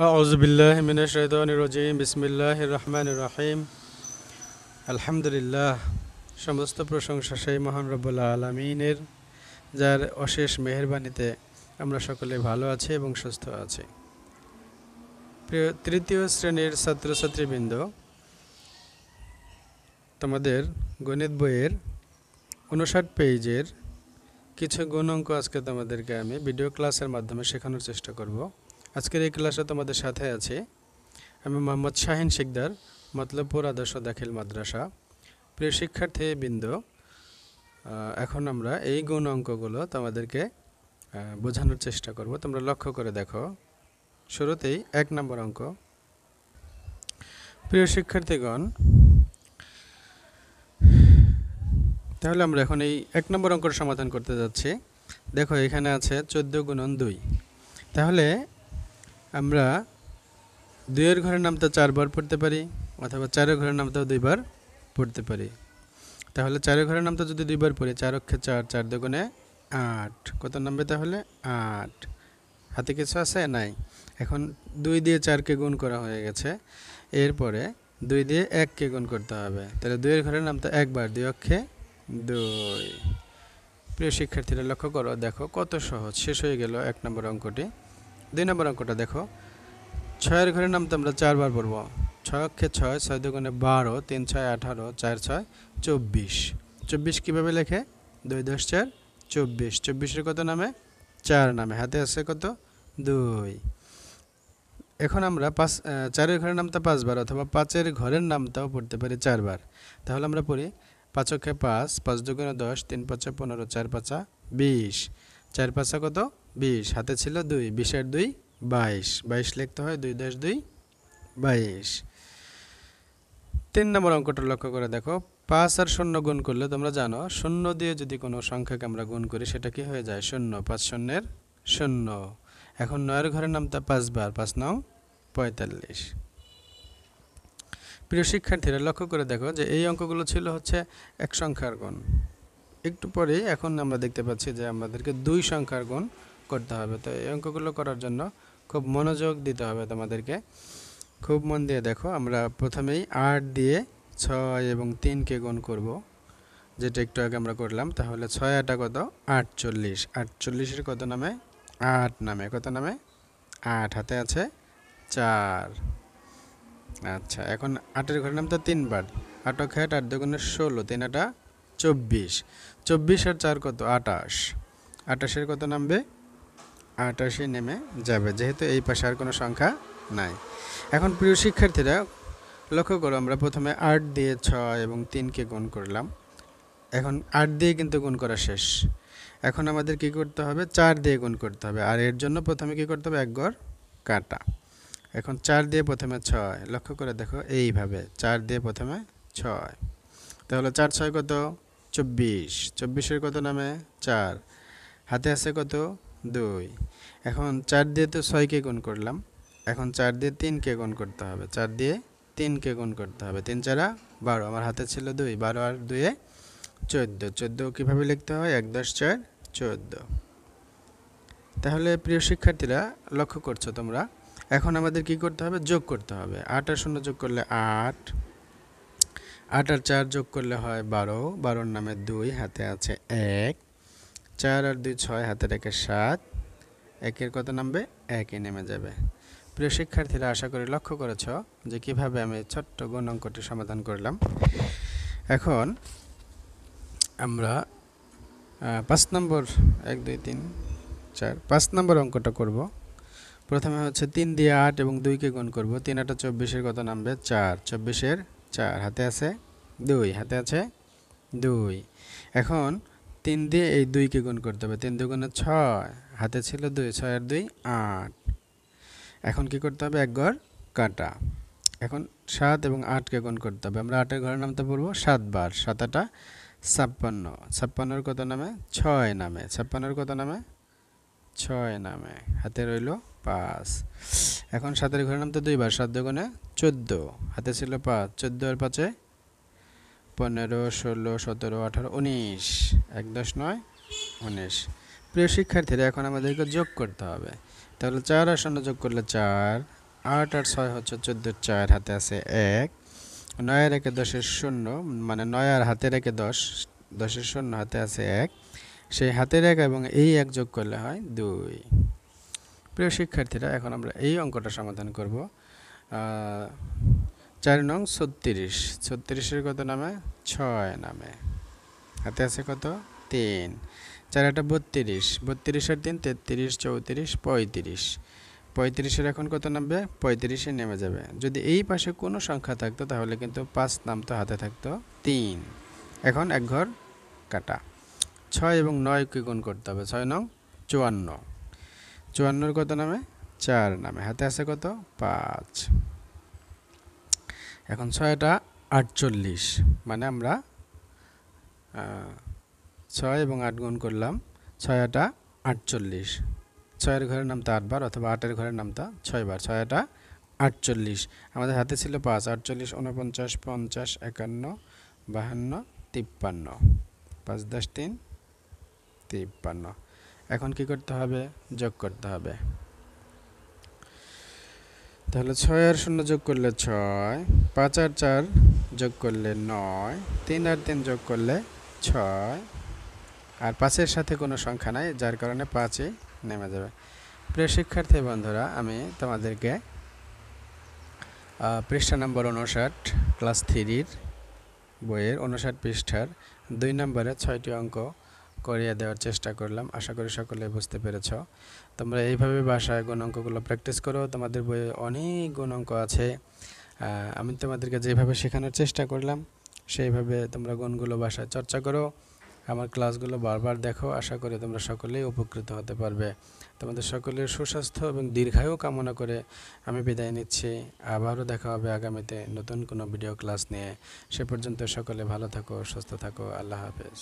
أعوذ بالله من الشيطان الرجيم بسم সমস্ত প্রশংসা সেই মহান রব্বুল্লা আলমিনের যার অশেষ মেহরবানিতে আমরা সকলে ভালো আছি এবং সুস্থ আছি তৃতীয় শ্রেণীর ছাত্রছাত্রীবৃন্দ তোমাদের গণিত বইয়ের উনষাট পেজের কিছু গুণ অঙ্ক আজকে তোমাদেরকে আমি ভিডিও ক্লাসের মাধ্যমে শেখানোর চেষ্টা করব আজকের এই ক্লাসে তোমাদের সাথে আছে আমি মোহাম্মদ শাহিন শিকদার মতলবপুর আদর্শ দাখিল মাদ্রাসা প্রিয় শিক্ষার্থী বৃন্দ এখন আমরা এই গুণ অঙ্কগুলো তোমাদেরকে বোঝানোর চেষ্টা করব তোমরা লক্ষ্য করে দেখো শুরুতেই এক নম্বর অঙ্ক প্রিয় শিক্ষার্থীগণ তাহলে আমরা এখন এই এক নম্বর অঙ্কর সমাধান করতে যাচ্ছি দেখো এখানে আছে চোদ্দ গুণন দুই তাহলে আমরা দুইয়ের ঘরের নামটা চারবার পড়তে পারি অথবা চারের ঘরের নামটাও দুইবার পড়তে পারি তাহলে চারের ঘরের নামটা যদি দুইবার পড়ি চার অক্ষে চার চার দোকানে আট কত নামবে তাহলে আট হাতে কিছু আছে নাই এখন দুই দিয়ে চারকে গুণ করা হয়ে গেছে এরপরে দুই দিয়ে এককে গুণ করতে হবে তাহলে দুইয়ের ঘরের নামটা একবার দুই অক্ষে দুই প্রিয় শিক্ষার্থীরা লক্ষ্য করো দেখো কত সহজ শেষ হয়ে গেল এক নম্বর অঙ্কটি দুই নম্বর অঙ্কটা দেখো ছয়ের ঘরের নামতে আমরা চারবার পড়ব ছয় অক্ষে ছয় ছয় দুগুণে বারো তিন ছয় আঠারো চার ছয় চব্বিশ চব্বিশ কীভাবে লেখে দুই দশ চার চব্বিশ চব্বিশের কত নামে চার নামে হাতে আছে কত দুই এখন আমরা পাঁচ চারের ঘরের নামটা পাঁচবার অথবা পাঁচের ঘরের নামটাও পড়তে পারি চারবার তাহলে আমরা পড়ি পাঁচ অক্ষে পাঁচ পাঁচ দুগুণে দশ তিন পাঁচা পনেরো চার পাঁচা বিশ চার পাঁচা কত বিশ হাতে ছিল দুই বিশের দুই বাইশ বাইশ লিখতে হয় দুই দশ দুই বাইশ তিন নম্বর অঙ্কটা লক্ষ্য করে দেখো পাঁচ আর শূন্য গুণ করলে তোমরা জানো শূন্য দিয়ে যদি কোনো সংখ্যাকে আমরা গুণ করি সেটা কি হয়ে যায় শূন্য পাঁচ শূন্যের শূন্য এখন নয়ের ঘরের নামটা পাঁচবার পাঁচ নং পঁয়তাল্লিশ প্রিয় শিক্ষার্থীরা লক্ষ্য করে দেখো যে এই অঙ্কগুলো ছিল হচ্ছে এক সংখ্যার গুণ একটু পরেই এখন আমরা দেখতে পাচ্ছি যে আমাদেরকে দুই সংখ্যার গুণ করতে হবে তো এই অঙ্কগুলো করার জন্য খুব মনোযোগ দিতে হবে তোমাদেরকে খুব মন দিয়ে দেখো আমরা প্রথমেই আট দিয়ে ছয় এবং তিনকে গুণ করব যেটা একটু আগে আমরা করলাম তাহলে ছয় আটা কত আটচল্লিশ আটচল্লিশের কত নামে আট নামে কত নামে আট হাতে আছে চার আচ্ছা এখন আটের ঘরের নাম তো তিনবার আট খেট আট দুগুণে ষোলো তিন আটা চব্বিশ চব্বিশ আর চার কত আটাশ আটাশের কত নামবে আটাশে নেমে যাবে যেহেতু এই পাশে আর কোনো সংখ্যা নাই এখন প্রিয় শিক্ষার্থীরা লক্ষ্য করো আমরা প্রথমে আট দিয়ে ছয় এবং তিনকে গুণ করলাম এখন আট দিয়ে কিন্তু গুণ করা শেষ এখন আমাদের কি করতে হবে চার দিয়ে গুণ করতে হবে আর এর জন্য প্রথমে কি করতে হবে এক গড় কাটা এখন চার দিয়ে প্রথমে ছয় লক্ষ্য করে দেখো এইভাবে চার দিয়ে প্রথমে ছয় তাহলে চার ছয় কত চব্বিশ চব্বিশের কত নামে চার হাতে আছে কত দুই এখন চার দিয়ে তো ছয়কে গুণ করলাম এখন চার দিয়ে তিনকে গুণ করতে হবে চার দিয়ে তিনকে গুণ করতে হবে তিন চারা বারো আমার হাতে ছিল দুই বারো আর দুয়ে চোদ্দ চোদ্দ কীভাবে লিখতে হয় এক দশ চার চোদ্দ তাহলে প্রিয় শিক্ষার্থীরা লক্ষ্য করছো তোমরা এখন আমাদের কি করতে হবে যোগ করতে হবে আট আর শূন্য যোগ করলে আট আট আর চার যোগ করলে হয় বারো বারোর নামে দুই হাতে আছে এক চার আর দুই ছয় হাতের একে সাত একের কত নামবে একই নেমে যাবে প্রিয় শিক্ষার্থীরা আশা করি লক্ষ্য করেছ যে কিভাবে আমি ছোট্ট গুণ অঙ্কটি সমাধান করলাম এখন আমরা পাঁচ নম্বর এক দুই তিন চার পাঁচ নম্বর অঙ্কটা করব প্রথমে হচ্ছে তিন দিয়ে আট এবং দুইকে গুণ করব তিন আটটা চব্বিশের কত নামবে চার চব্বিশের চার হাতে আছে দুই হাতে আছে দুই এখন তিন দিয়ে এই দুইকে গুণ করতে হবে তিন দুগুণে ছয় হাতে ছিল দুই ছয় আর দুই আট এখন কি করতে হবে এক ঘর কাটা এখন সাত এবং আটকে গুণ করতে হবে আমরা আটের ঘরে নামতে পারবো সাতবার সাতাটা ছাপ্পান্ন ছাপ্পান্নর কত নামে ছয় নামে ছাপ্পান্নর কত নামে ছয় নামে হাতে রইল পাঁচ এখন সাতের ঘরে নামতে দুইবার সাত দুগুণে চোদ্দো হাতে ছিল পাঁচ চোদ্দোর আর পাঁচে পনেরো ষোলো সতেরো আঠারো উনিশ এক দশ নয় উনিশ প্রিয় শিক্ষার্থীরা এখন আমাদেরকে যোগ করতে হবে তাহলে চার আর শূন্য যোগ করলে চার আট আর ছয় হচ্ছে চোদ্দো চার হাতে আছে এক নয়ের একে দশের শূন্য মানে নয় আর হাতের একে দশ দশের শূন্য হাতে আছে এক সেই হাতের এক এবং এই এক যোগ করলে হয় দুই প্রিয় শিক্ষার্থীরা এখন আমরা এই অঙ্কটা সমাধান করব চার নং ছত্রিশ ছত্রিশের কত নামে ছয় নামে হাতে আছে কত তিন চার আটা বত্রিশ বত্রিশ আর তিন তেত্রিশ চৌত্রিশ পঁয়ত্রিশ পঁয়ত্রিশের এখন কত নামবে পঁয়ত্রিশে নেমে যাবে যদি এই পাশে কোনো সংখ্যা থাকতো তাহলে কিন্তু পাঁচ নামতো হাতে থাকতো তিন এখন এক ঘর কাটা ছয় এবং নয়কে গুণ করতে হবে ছয় নং চুয়ান্ন চুয়ান্নর কত নামে চার নামে হাতে আছে কত পাঁচ এখন ছয়টা আটচল্লিশ মানে আমরা ছয় এবং আট গুণ করলাম ছয় আটা আটচল্লিশ ছয়ের ঘরের নামতা আটবার অথবা আটের ঘরের নামতা ছয়বার ছয় আটা আটচল্লিশ আমাদের হাতে ছিল পাঁচ আটচল্লিশ উনপঞ্চাশ পঞ্চাশ একান্ন বাহান্ন তিপ্পান্ন পাঁচ দশ তিন তিপ্পান্ন এখন কি করতে হবে যোগ করতে হবে তাহলে ছয় আর শূন্য যোগ করলে ছয় পাঁচ আর চার যোগ করলে নয় তিন আর তিন যোগ করলে ছয় আর পাঁচের সাথে কোনো সংখ্যা নাই যার কারণে পাঁচই নেমে যাবে প্রিয় শিক্ষার্থী বন্ধুরা আমি তোমাদেরকে পৃষ্ঠা নম্বর উনষাট ক্লাস থ্রির বইয়ের উনষাট পৃষ্ঠার দুই নম্বরে ছয়টি অঙ্ক করিয়ে দেওয়ার চেষ্টা করলাম আশা করি সকলে বুঝতে পেরেছ তোমরা এইভাবে বাসায় গুণাঙ্কগুলো প্র্যাকটিস করো তোমাদের বইয়ে অনেক গুণাঙ্ক আছে আমি তোমাদেরকে যেভাবে শেখানোর চেষ্টা করলাম সেইভাবে তোমরা গুণগুলো বাসায় চর্চা করো আমার ক্লাসগুলো বারবার দেখো আশা করি তোমরা সকলেই উপকৃত হতে পারবে তোমাদের সকলের সুস্বাস্থ্য এবং দীর্ঘায়ু কামনা করে আমি বিদায় নিচ্ছি আবারও দেখা হবে আগামীতে নতুন কোনো ভিডিও ক্লাস নিয়ে সে পর্যন্ত সকলে ভালো থাকো সুস্থ থাকো আল্লাহ হাফেজ